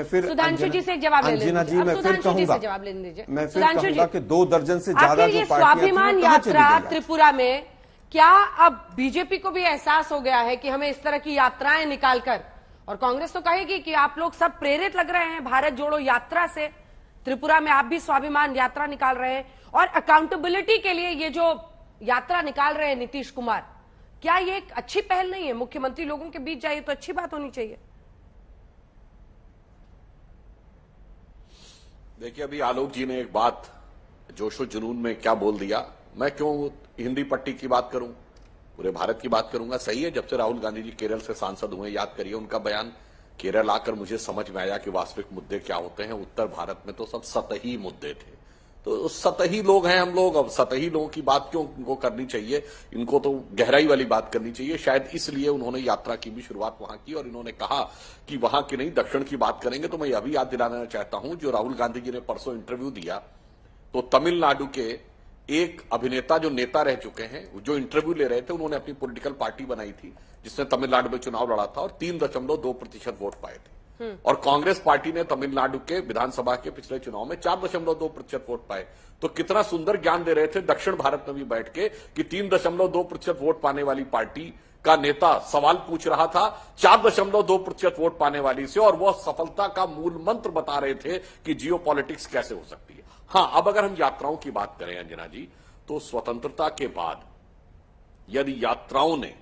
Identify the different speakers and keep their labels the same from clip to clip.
Speaker 1: फिर सुधांशु जी से जवाब ले लीजिए जी मैं फिर कहूंगा जवाब
Speaker 2: ले लीजिए मैं फिर कहूंगा
Speaker 1: कि दो दर्जन से ज्यादा जो स्वाभिमान यात्रा
Speaker 2: त्रिपुरा में क्या अब बीजेपी को भी एहसास हो गया है कि हमें इस तरह की यात्राएं निकालकर और कांग्रेस तो कहेगी कि आप लोग सब प्रेरित लग रहे हैं भारत जोड़ो यात्रा से त्रिपुरा में आप भी स्वाभिमान यात्रा निकाल रहे हैं और अकाउंटेबिलिटी के लिए ये जो यात्रा निकाल रहे हैं नीतीश कुमार क्या ये एक अच्छी पहल नहीं है मुख्यमंत्री लोगों के बीच जाइए तो अच्छी बात होनी चाहिए
Speaker 1: देखिए अभी आलोक जी ने एक बात जोशो जुनून में क्या बोल दिया मैं क्यों हिंदी पट्टी की बात करूं पूरे भारत की बात करूंगा सही है जब से राहुल गांधी जी केरल से सांसद हुए याद करिए उनका बयान केरल आकर मुझे समझ में आया कि वास्तविक मुद्दे क्या होते हैं उत्तर भारत में तो सब सतही मुद्दे थे तो सतही लोग हैं हम लोग अब सतही लोगों की बात क्यों उनको करनी चाहिए इनको तो गहराई वाली बात करनी चाहिए शायद इसलिए उन्होंने यात्रा की भी शुरुआत वहां की और इन्होंने कहा कि वहां की नहीं दक्षिण की बात करेंगे तो मैं यह भी याद दिलाना चाहता हूं जो राहुल गांधी जी ने परसों इंटरव्यू दिया तो तमिलनाडु के एक अभिनेता जो नेता रह चुके हैं जो इंटरव्यू ले रहे थे उन्होंने अपनी पॉलिटिकल पार्टी बनाई थी जिसने तमिलनाडु में चुनाव लड़ा था और तीन दशमलव दो प्रतिशत वोट पाए थे हम्म। और कांग्रेस पार्टी ने तमिलनाडु के विधानसभा के पिछले चुनाव में चार दशमलव दो प्रतिशत वोट पाए तो कितना सुंदर ज्ञान दे रहे थे दक्षिण भारत में भी बैठ के कि तीन दशमलव दो प्रतिशत वोट पाने वाली पार्टी का नेता सवाल पूछ रहा था चार दशमलव दो प्रतिशत वोट पाने वाली से और वह सफलता का मूल मंत्र बता रहे थे कि जियो पॉलिटिक्स कैसे हो सकती है हाँ अब अगर हम यात्राओं की बात करें अंजना जी तो स्वतंत्रता के बाद यदि यात्राओं ने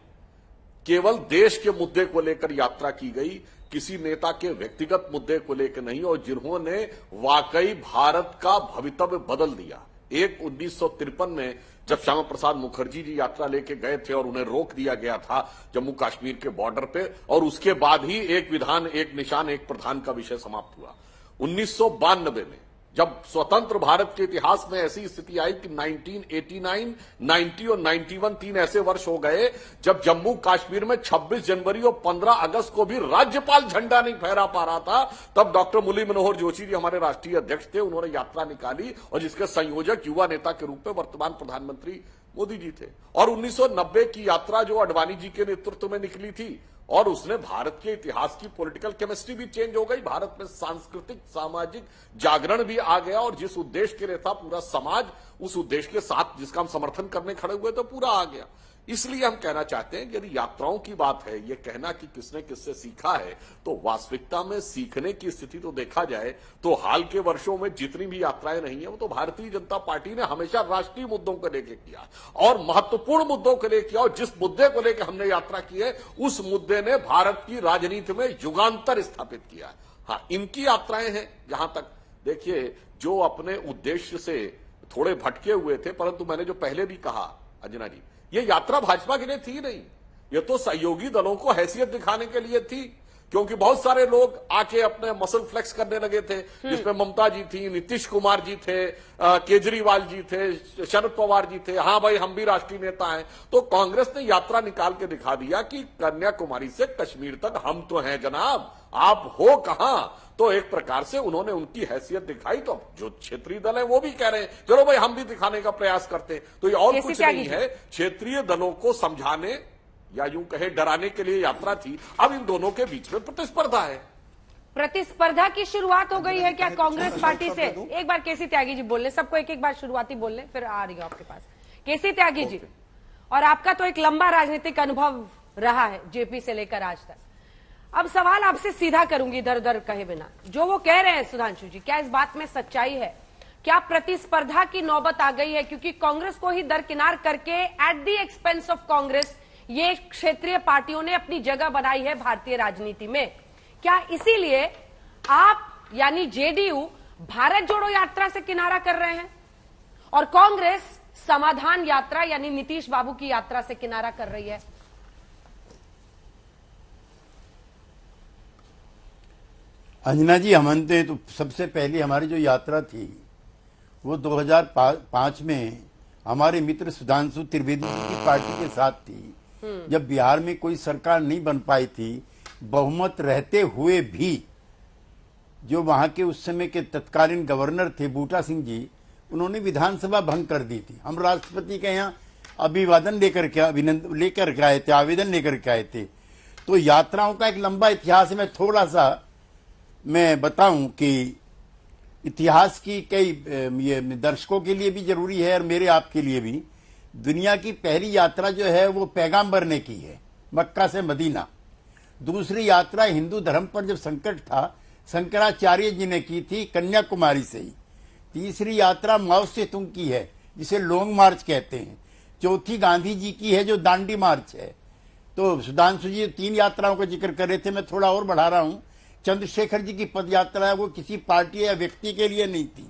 Speaker 1: केवल देश के मुद्दे को लेकर यात्रा की गई किसी नेता के व्यक्तिगत मुद्दे को लेकर नहीं और जिन्होंने वाकई भारत का भवितव्य बदल दिया एक उन्नीस में जब श्यामा प्रसाद मुखर्जी जी यात्रा लेके गए थे और उन्हें रोक दिया गया था जम्मू कश्मीर के बॉर्डर पे और उसके बाद ही एक विधान एक निशान एक प्रधान का विषय समाप्त हुआ उन्नीस में जब स्वतंत्र भारत के इतिहास में ऐसी स्थिति आई कि 1989, 90 और 91 तीन ऐसे वर्ष हो गए जब जम्मू कश्मीर में 26 जनवरी और 15 अगस्त को भी राज्यपाल झंडा नहीं फहरा पा रहा था तब डॉक्टर मुली मनोहर जोशी जी हमारे राष्ट्रीय अध्यक्ष थे उन्होंने यात्रा निकाली और जिसके संयोजक युवा नेता के रूप में वर्तमान प्रधानमंत्री मोदी जी थे और उन्नीस की यात्रा जो अडवाणी जी के नेतृत्व में निकली थी और उसने भारत के इतिहास की पॉलिटिकल केमिस्ट्री भी चेंज हो गई भारत में सांस्कृतिक सामाजिक जागरण भी आ गया और जिस उद्देश्य के लिए था पूरा समाज उस उद्देश्य के साथ जिसका हम समर्थन करने खड़े हुए तो पूरा आ गया इसलिए हम कहना चाहते हैं यदि यात्राओं की बात है ये कहना कि किसने किससे सीखा है तो वास्तविकता में सीखने की स्थिति तो देखा जाए तो हाल के वर्षों में जितनी भी यात्राएं नहीं है वो तो भारतीय जनता पार्टी ने हमेशा राष्ट्रीय मुद्दों को लेकर किया और महत्वपूर्ण मुद्दों को लेकर किया और जिस मुद्दे को लेकर हमने यात्रा की है उस मुद्दे ने भारत की राजनीति में युगांतर स्थापित किया है हाँ इनकी यात्राएं हैं जहां तक देखिए जो अपने उद्देश्य से थोड़े भटके हुए थे परंतु मैंने जो पहले भी कहा अंजना जी ये यात्रा भाजपा के लिए थी नहीं ये तो सहयोगी दलों को हैसियत दिखाने के लिए थी क्योंकि बहुत सारे लोग आके अपने मसल फ्लेक्स करने लगे थे हम्म। जिसमें ममता जी थी नीतीश कुमार जी थे केजरीवाल जी थे शरद पवार जी थे हाँ भाई हम भी राष्ट्रीय नेता हैं तो कांग्रेस ने यात्रा निकाल के दिखा दिया कि कन्याकुमारी से कश्मीर तक हम तो हैं जनाब आप हो कहा तो एक प्रकार से उन्होंने उनकी हैसियत दिखाई तो जो क्षेत्रीय दल है वो भी कह रहे हैं चलो भाई हम भी दिखाने का प्रयास करते हैं तो ये और कुछ नहीं है क्षेत्रीय दलों को समझाने या यूं कहे डराने के लिए यात्रा थी अब इन दोनों के बीच में प्रतिस्पर्धा है
Speaker 2: प्रतिस्पर्धा की शुरुआत हो गई है क्या तो कांग्रेस तो पार्टी से तो एक बार केसी त्यागी जी बोल ले सबको एक एक बार शुरुआती बोल ले फिर आ रही है आपके पास केसी त्यागी जी और आपका तो एक लंबा राजनीतिक अनुभव रहा है जेपी से लेकर आज तक अब सवाल आपसे सीधा करूंगी इधर उधर कहे बिना जो वो कह रहे हैं सुधांशु जी क्या इस बात में सच्चाई है क्या प्रतिस्पर्धा की नौबत आ गई है क्योंकि कांग्रेस को ही दरकिनार करके at the expense of Congress ये क्षेत्रीय पार्टियों ने अपनी जगह बनाई है भारतीय राजनीति में क्या इसीलिए आप यानी जेडीयू भारत जोड़ो यात्रा से किनारा कर रहे हैं और कांग्रेस समाधान यात्रा यानी नीतीश बाबू की यात्रा से किनारा कर रही है
Speaker 3: अंजना जी हमनते तो सबसे पहली हमारी जो यात्रा थी वो 2005 में हमारे मित्र सुधांशु त्रिवेदी की पार्टी के साथ थी जब बिहार में कोई सरकार नहीं बन पाई थी बहुमत रहते हुए भी जो वहां के उस समय के तत्कालीन गवर्नर थे बूटा सिंह जी उन्होंने विधानसभा भंग कर दी थी हम राष्ट्रपति के यहाँ अभिवादन लेकर के अभिनंदन लेकर के आए थे आवेदन लेकर के आए थे तो यात्राओं का एक लंबा इतिहास है मैं थोड़ा सा मैं बताऊं कि इतिहास की कई ये दर्शकों के लिए भी जरूरी है और मेरे आपके लिए भी दुनिया की पहली यात्रा जो है वो पैगाम्बर ने की है मक्का से मदीना दूसरी यात्रा हिंदू धर्म पर जब संकट था शंकराचार्य जी ने की थी कन्याकुमारी से ही तीसरी यात्रा माओ से तुम की है जिसे लॉन्ग मार्च कहते हैं चौथी गांधी जी की है जो दांडी मार्च है तो सुधांशु जी तीन यात्राओं का जिक्र कर रहे थे मैं थोड़ा और बढ़ा रहा हूँ चंद्रशेखर जी की पद यात्रा वो किसी पार्टी या व्यक्ति के लिए नहीं थी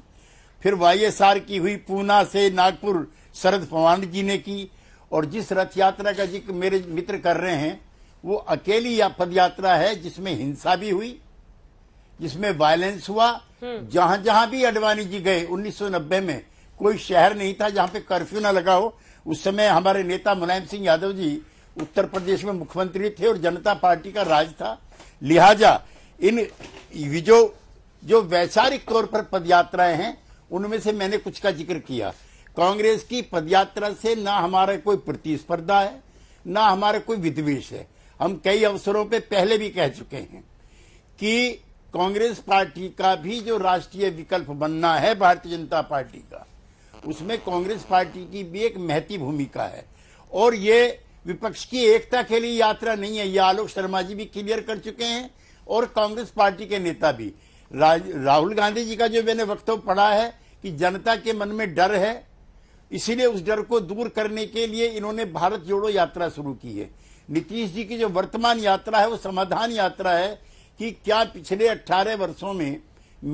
Speaker 3: फिर वाई की हुई पूना से नागपुर शरद पवार जी ने की और जिस रथ यात्रा का जिक्र मेरे मित्र कर रहे हैं वो अकेली या पद यात्रा है जिसमें हिंसा भी हुई जिसमें वायलेंस हुआ हम्म। जहां जहां भी अडवाणी जी गए 1990 में कोई शहर नहीं था जहां पे कर्फ्यू ना लगा हो उस समय हमारे नेता मुलायम सिंह यादव जी उत्तर प्रदेश में मुख्यमंत्री थे और जनता पार्टी का राज था लिहाजा इन जो जो वैचारिक तौर पर पदयात्राएं हैं उनमें से मैंने कुछ का जिक्र किया कांग्रेस की पदयात्रा से ना हमारा कोई प्रतिस्पर्धा है ना हमारा कोई विद्वेश है हम कई अवसरों पे पहले भी कह चुके हैं कि कांग्रेस पार्टी का भी जो राष्ट्रीय विकल्प बनना है भारतीय जनता पार्टी का उसमें कांग्रेस पार्टी की भी एक महती भूमिका है और ये विपक्ष की एकता के लिए यात्रा नहीं है यह आलोक शर्मा जी भी क्लियर कर चुके हैं और कांग्रेस पार्टी के नेता भी राहुल गांधी जी का जो मैंने वक्तव्य पढ़ा है कि जनता के मन में डर है इसीलिए उस डर को दूर करने के लिए इन्होंने भारत जोड़ो यात्रा शुरू की है नीतीश जी की जो वर्तमान यात्रा है वो समाधान यात्रा है कि क्या पिछले 18 वर्षों में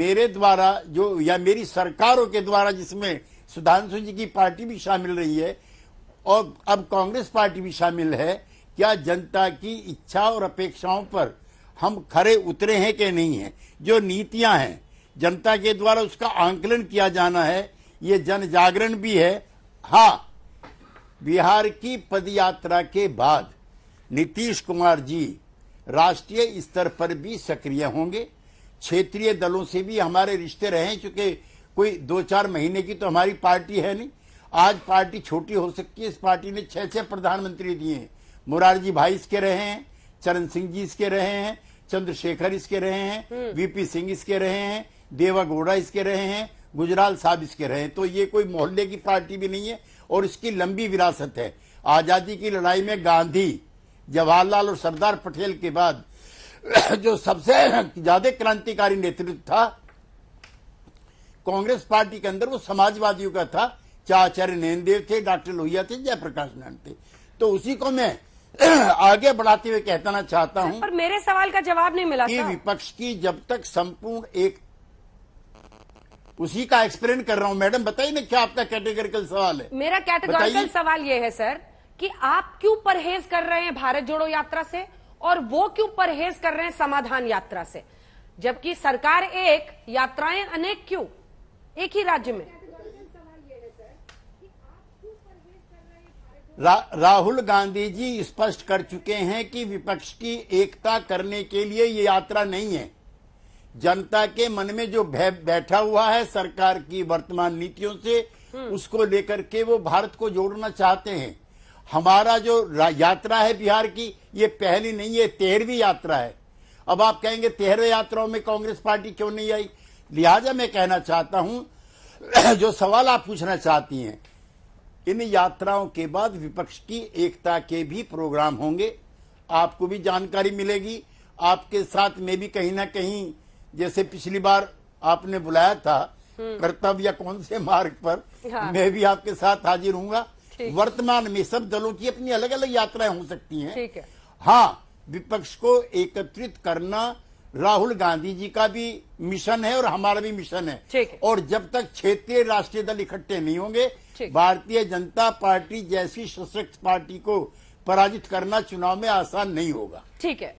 Speaker 3: मेरे द्वारा जो या मेरी सरकारों के द्वारा जिसमें सुधांशु जी की पार्टी भी शामिल रही है और अब कांग्रेस पार्टी भी शामिल है क्या जनता की इच्छा और अपेक्षाओं पर हम खरे उतरे हैं कि नहीं है जो नीतियां हैं जनता के द्वारा उसका आंकलन किया जाना है ये जन जागरण भी है हाँ बिहार की पदयात्रा के बाद नीतीश कुमार जी राष्ट्रीय स्तर पर भी सक्रिय होंगे क्षेत्रीय दलों से भी हमारे रिश्ते रहे चूंकि कोई दो चार महीने की तो हमारी पार्टी है नहीं आज पार्टी छोटी हो सकती है इस पार्टी ने छह छह प्रधानमंत्री दिए हैं मुरारजी भाई इसके रहे हैं चरण सिंह जी इसके रहे हैं चंद्रशेखर इसके रहे हैं हम्म। वीपी सिंह इसके रहे हैं देवा गौड़ा इसके रहे हैं गुजराल साहब इसके रहे तो ये कोई मोहल्ले की पार्टी भी नहीं है और इसकी लंबी विरासत है आज़ादी की लड़ाई में गांधी जवाहरलाल और सरदार पटेल के बाद जो सबसे ज्यादा क्रांतिकारी नेतृत्व था कांग्रेस पार्टी के अंदर वो समाजवादियों का था आचार्य नैनदेव थे डॉक्टर लोहिया थे जयप्रकाश नारायण थे तो उसी को मैं आगे बढ़ाते हुए कहना चाहता हूँ
Speaker 2: मेरे सवाल का जवाब नहीं मिला कि विपक्ष की जब तक
Speaker 3: संपूर्ण एक उसी का एक्सप्लेन कर रहा हूं मैडम बताइए ना क्या आपका कैटेगरिकल सवाल है
Speaker 2: मेरा कैटेगरिकल सवाल यह है सर कि आप क्यों परहेज कर रहे हैं भारत जोड़ो यात्रा से और वो क्यों परहेज कर रहे हैं समाधान यात्रा से जबकि सरकार एक यात्राएं अनेक क्यों एक ही राज्य में
Speaker 3: रा, राहुल गांधी जी स्पष्ट कर चुके हैं कि विपक्ष की एकता करने के लिए ये यात्रा नहीं है जनता के मन में जो बैठा हुआ है सरकार की वर्तमान नीतियों से हम्म। उसको लेकर के वो भारत को जोड़ना चाहते हैं हमारा जो यात्रा है बिहार की ये पहली नहीं है तेरहवीं यात्रा है अब आप कहेंगे तेरहवें यात्राओं में कांग्रेस पार्टी क्यों नहीं आई लिहाजा मैं कहना चाहता हूं जो सवाल आप पूछना चाहती हैं इन यात्राओं के बाद विपक्ष की एकता के भी प्रोग्राम होंगे आपको भी जानकारी मिलेगी आपके साथ में भी कहीं ना कहीं जैसे पिछली बार आपने बुलाया था हम्म। कर्तव्य कौन से मार्ग पर हाँ। मैं भी आपके साथ हाजिर हूँ वर्तमान में सब दलों की अपनी अलग अलग यात्राएं हो सकती हैं है। हाँ विपक्ष को एकत्रित करना राहुल गांधी जी का भी मिशन है और हमारा भी मिशन है, है। और जब तक क्षेत्रीय राष्ट्रीय दल इकट्ठे नहीं होंगे भारतीय जनता पार्टी जैसी सशक्त पार्टी को पराजित करना चुनाव में आसान नहीं होगा
Speaker 2: ठीक है